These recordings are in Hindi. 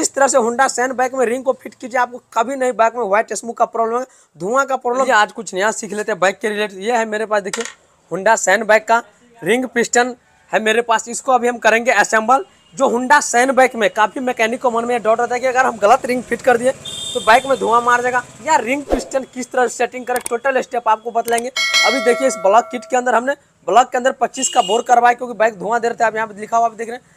इस तरह से हुडा सैन बाइक में रिंग को फिट कीजिए आपको कभी नहीं बाइक में व्हाइट स्मूक का प्रॉब्लम है धुआं का प्रॉब्लम आज कुछ नया सीख लेते हैं बाइक के रिलेटेड ये है मेरे पास देखिए हुडा सैन बाइक का रिंग पिस्टन है मेरे पास इसको अभी हम करेंगे असेंबल जो हुंडा सैन बाइक में काफ़ी मैकेनिक को मन में डॉट रहता है कि अगर हम गलत रिंग फिट कर दिए तो बाइक में धुआं मार जाएगा या रिंग पिस्टन किस तरह सेटिंग करें टोटल स्टेप आपको बतलाएंगे अभी देखिए इस ब्लॉक किट के अंदर हमने ब्लॉक के अंदर 25 का बोर करवाया क्योंकि बाइक धुआं दे रहे है आप यहाँ पे लिखा हुआ आप देख रहे हैं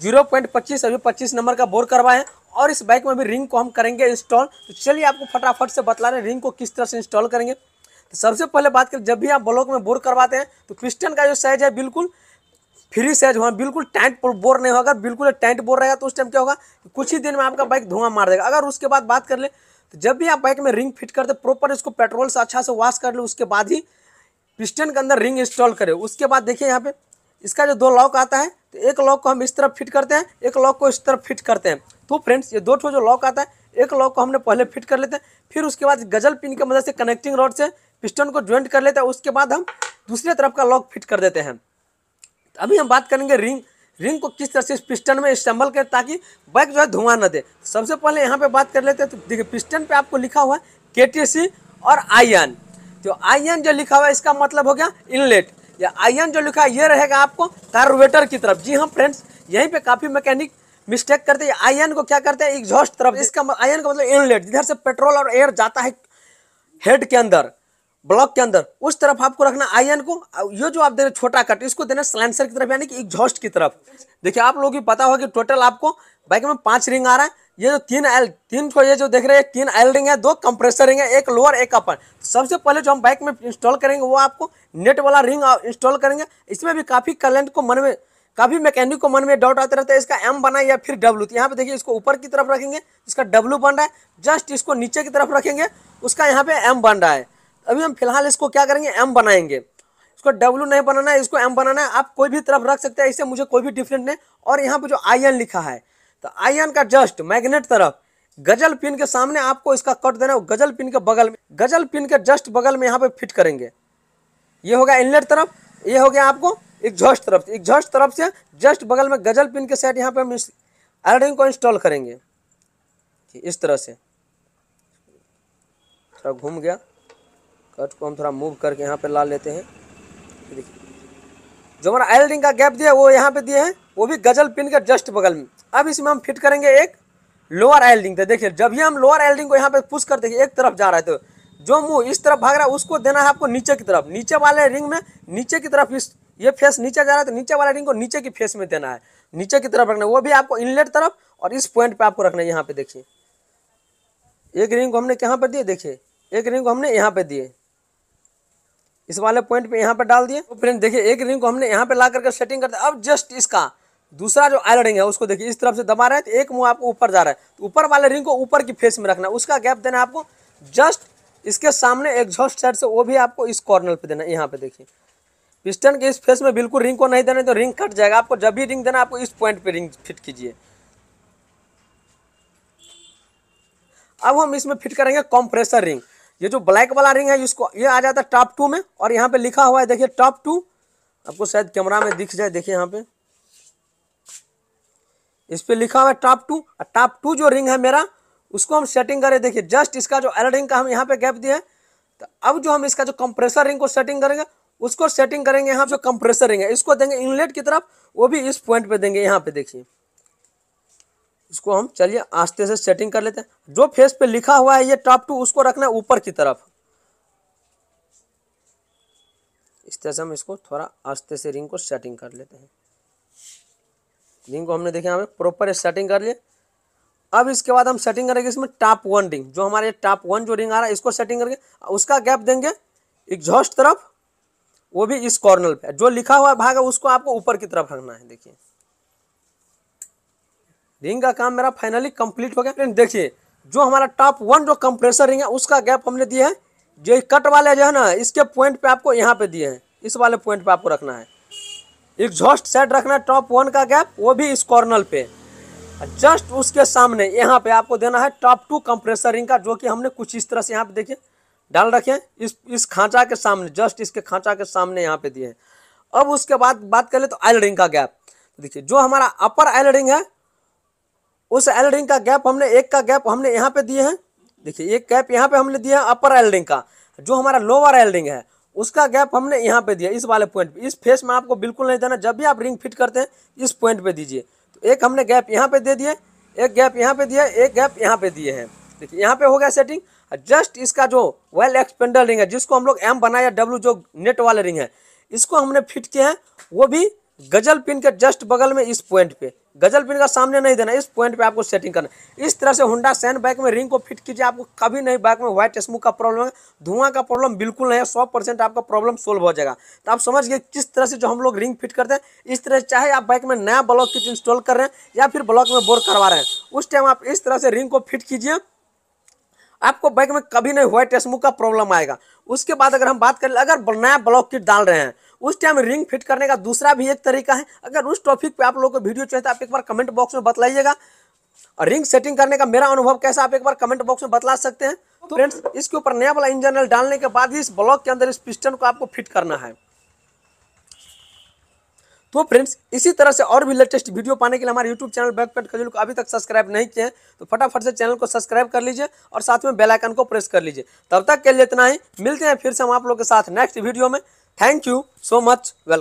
जीरो पॉइंट पच्चीस अभी पच्चीस नंबर का बोर करवाएं और इस बाइक में भी रिंग को हम करेंगे इंस्टॉल तो चलिए आपको फटाफट से बतला रहे हैं रिंग को किस तरह से इंस्टॉल करेंगे तो सबसे पहले बात करें जब भी आप ब्लॉक में बोर करवाते हैं तो क्रिस्टन का जो साइज है बिल्कुल फ्री साइज हुआ बिल्कुल टाइट बोर नहीं होगा बिल्कुल टाइट बोर रहेगा तो उस टाइम क्या होगा कुछ ही दिन में आपका बाइक धुआं मार देगा अगर उसके बाद बात कर ले तो जब भी आप बाइक में रिंग फिट करते प्रॉपर इसको पेट्रोल से अच्छा से वॉश कर ले उसके बाद ही पिस्टन के अंदर रिंग इंस्टॉल करें उसके बाद देखिए यहाँ पे इसका जो दो लॉक आता है तो एक लॉक को हम इस तरफ फिट करते हैं एक लॉक को इस तरफ फिट करते हैं तो फ्रेंड्स ये दो ठो जो लॉक आता है एक लॉक को हमने पहले फिट कर लेते हैं फिर उसके बाद गजल पिन की मदद से कनेक्टिंग रॉड से पिस्टन को ज्वाइंट कर लेते हैं उसके बाद हम दूसरे तरफ का लॉक फिट कर देते हैं अभी हम बात करेंगे रिंग रिंग को किस तरह से इस पिस्टन में इस्तेमाल करें ताकि बाइक जो है धुआं न दे सबसे पहले यहाँ पे बात कर लेते हैं तो देखिए पिस्टन पे आपको लिखा हुआ है के और आयन तो आयन जो लिखा हुआ है इसका मतलब हो गया इनलेट या आयन जो लिखा है ये रहेगा आपको कार्बोरेटर की तरफ जी हाँ फ्रेंड्स यहीं पे काफ़ी मैकेनिक मिस्टेक करते हैं आयन को क्या करते हैं एग्जॉस्ट तरफ इसका आयन का मतलब इनलेट जिधर से पेट्रोल और एयर जाता है हेड के अंदर ब्लॉक के अंदर उस तरफ आपको रखना आयन को ये जो आप दे रहे छोटा कट इसको देना सिलेंसर की तरफ यानी कि एग्जॉस्ट की तरफ देखिए आप लोगों को पता होगा कि टोटल आपको बाइक में पांच रिंग आ रहा है ये जो तीन एल तीन को ये जो देख रहे हैं तीन एल रिंग है दो कंप्रेसर रिंग है एक लोअर एक अपर सबसे पहले जो हम बाइक में इंस्टॉल करेंगे वो आपको नेट वाला रिंग इंस्टॉल करेंगे इसमें भी काफ़ी कलेंट को मन में काफ़ी मैकेनिक को मन में डाउट आते रहता है इसका एम बना या फिर डब्लू तो यहाँ पे देखिए इसको ऊपर की तरफ रखेंगे इसका डब्लू बन रहा है जस्ट इसको नीचे की तरफ रखेंगे उसका यहाँ पे एम बन रहा है अभी हम फिलहाल इसको क्या करेंगे एम बनाएंगे इसको डब्लू नहीं बनाना है इसको एम बनाना है आप कोई भी तरफ रख सकते हैं इससे मुझे कोई भी डिफरेंट नहीं और यहाँ पर जो आयन लिखा है तो आयन का जस्ट मैग्नेट तरफ गजल पिन के सामने आपको इसका कट देना है गजल पिन के बगल में गजल पिन के जस्ट बगल में यहाँ पे फिट करेंगे ये होगा इनलेट तरफ ये हो गया आपको एग्जॉस्ट तरफ से एग्जॉस्ट तरफ से जस्ट बगल में गजल पिन के साइड यहाँ पे हम आयोडीन को इंस्टॉल करेंगे इस तरह से घूम गया कट को हम थोड़ा मूव करके यहाँ पे ला लेते हैं देखिए जो हमारा आयल रिंग का गैप दिया वो यहाँ पे दिए हैं वो भी गजल पिन के जस्ट बगल में अब इसमें हम फिट करेंगे एक लोअर आयल रिंग देखिए जब ही हम लोअर आयल रिंग को यहाँ पे पुश करते हैं एक तरफ जा रहे हैं तो जो मुंह इस तरफ भाग रहा है उसको देना है आपको नीचे की तरफ नीचे वाले रिंग में नीचे की तरफ इस ये फेस नीचे जा रहा है तो नीचे वाला रिंग को नीचे की फेस में देना है नीचे की तरफ रखना है वो भी आपको इनलेट तरफ और इस पॉइंट पे आपको रखना है यहाँ पे देखिए एक रिंग को हमने कहाँ पर दिए देखिए एक रिंग को हमने यहाँ पे दिए इस वाले पॉइंट पे यहाँ पर डाल दिए तो फ्रेंड देखिए एक रिंग को हमने यहाँ पे ला करके सेटिंग कर दिया अब जस्ट इसका दूसरा जो आयल रिंग है उसको देखिए इस तरफ से दबा रहे हैं तो एक मुंह आपको ऊपर जा रहा है तो ऊपर वाले रिंग को ऊपर की फेस में रखना है उसका गैप देना आपको जस्ट इसके सामने एग्जॉस्ट साइड से वो भी आपको इस कॉर्नर पे देना यहाँ पे देखिए पिस्टन के इस फेस में बिल्कुल रिंग को नहीं देना तो रिंग कट जाएगा आपको जब भी रिंग देना आपको इस पॉइंट पे रिंग फिट कीजिए अब हम इसमें फिट करेंगे कॉम्प्रेसर रिंग ये जो ब्लैक वाला रिंग है इसको ये आ जाता है टॉप टू में और यहाँ पे लिखा हुआ है देखिए टॉप टू आपको शायद कैमरा में दिख जाए देखिए यहाँ पे इस पर लिखा हुआ है टॉप टू और टॉप टू जो रिंग है मेरा उसको हम सेटिंग करें देखिए जस्ट इसका जो एल रिंग का हम यहाँ पे गैप दिए है तो अब जो हम इसका जो कंप्रेसर रिंग को सेटिंग करेंगे उसको सेटिंग करेंगे यहाँ पे कंप्रेसर रिंग है इसको देंगे इनलेट की तरफ वो भी इस पॉइंट पे देंगे यहाँ पे देखिए इसको हम चलिए आस्ते से सेटिंग कर लेते हैं जो फेस पे लिखा हुआ है ये टॉप टू उसको रखना है ऊपर की तरफ इस तरह से हम इसको थोड़ा आस्ते से रिंग को सेटिंग कर लेते हैं रिंग को हमने देखे यहाँ पे प्रॉपर सेटिंग कर लिए अब इसके बाद हम सेटिंग करेंगे इसमें टॉप वन रिंग जो हमारे टॉप वन जो रिंग आ रहा है इसको सेटिंग करके उसका गैप देंगे एग्जॉस्ट तरफ वो भी इस कॉर्नर पे जो लिखा हुआ भाग है उसको आपको ऊपर की तरफ रखना है देखिए रिंग का काम मेरा फाइनली कंप्लीट हो गया फ्रेंड देखिए जो हमारा टॉप वन जो कंप्रेसर रिंग है उसका गैप हमने दिए है जो कट वाले जो है ना इसके पॉइंट पे आपको यहाँ पे दिए हैं इस वाले पॉइंट पे आपको रखना है एग्जॉस्ट सेट रखना है टॉप वन का गैप वो भी इस कॉर्नर पे जस्ट उसके सामने यहाँ पे आपको देना है टॉप टू कंप्रेसर रिंग का जो कि हमने कुछ इस तरह से यहाँ पे देखिए डाल रखे इस इस खांचा के सामने जस्ट इसके खांचा के सामने यहाँ पे दिए हैं अब उसके बाद बात कर ले तो आयल रिंग का गैप देखिए जो हमारा अपर आयल रिंग है उस एल रिंग का गैप हमने एक का गैप हमने यहाँ पे दिए हैं देखिए एक गैप यहाँ पे हमने दिया है अपर एल रिंग का जो हमारा लोअर एल रिंग है उसका गैप हमने यहाँ पे दिया इस वाले पॉइंट पे इस फेस में आपको बिल्कुल नहीं देना जब भी आप रिंग फिट करते हैं इस पॉइंट पे दीजिए तो एक हमने गैप यहाँ पे दे दिए एक गैप यहाँ पे दिया एक गैप यहाँ पे दिए हैं देखिए यहाँ पे हो गया सेटिंग जस्ट इसका जो वेल एक्सपेंडर रिंग है जिसको हम लोग एम बनाया डब्ल्यू जो नेट वाले रिंग है इसको हमने फिट किया है वो भी गजल पिन के जस्ट बगल में इस पॉइंट पे गजल पिन का सामने नहीं देना इस पॉइंट पे आपको सेटिंग करना इस तरह से हुंडा सैन बाइक में रिंग को फिट कीजिए आपको कभी नहीं बाइक में व्हाइट स्मोक का प्रॉब्लम है धुआं का प्रॉब्लम बिल्कुल नहीं है सौ परसेंट आपका प्रॉब्लम सोल्व हो जाएगा तो आप समझ गए किस तरह से जो हम लोग रिंग फिट करते हैं इस तरह से चाहे आप बाइक में नया ब्लॉक किट इंस्टॉल कर रहे हैं या फिर ब्लॉक में बोर करवा रहे हैं उस टाइम आप इस तरह से रिंग को फिट कीजिए आपको बाइक में कभी नहीं व्हाइट स्मोक का प्रॉब्लम आएगा उसके बाद अगर हम बात करें अगर नया ब्लॉक किट डाल रहे हैं उस टाइम रिंग फिट करने का दूसरा भी एक तरीका है अगर उस टॉपिक पे आप लोगों को वीडियो चाहिए तो आप एक बार कमेंट बॉक्स में बतलाइएगा रिंग सेटिंग करने का मेरा अनुभव कैसा आप एक बार कमेंट बॉक्स में बतला सकते हैं तो फ्रेंड्स इसके ऊपर नया वाला इंजन डालने के बाद ही इस ब्लॉक के अंदर इस पिस्टन को आपको फिट करना है तो फ्रेंड्स इसी तरह से और भी लेटेस्ट वीडियो पाने के लिए हमारे यूट्यूब चैनल बैकपेट खजूल को अभी तक सब्सक्राइब नहीं किए तो फटाफट से चैनल को सब्सक्राइब कर लीजिए और साथ में बेलाइकन को प्रेस कर लीजिए तब तक के लिए इतना ही मिलते हैं फिर से हम आप लोग के साथ नेक्स्ट वीडियो में thank you so much welcome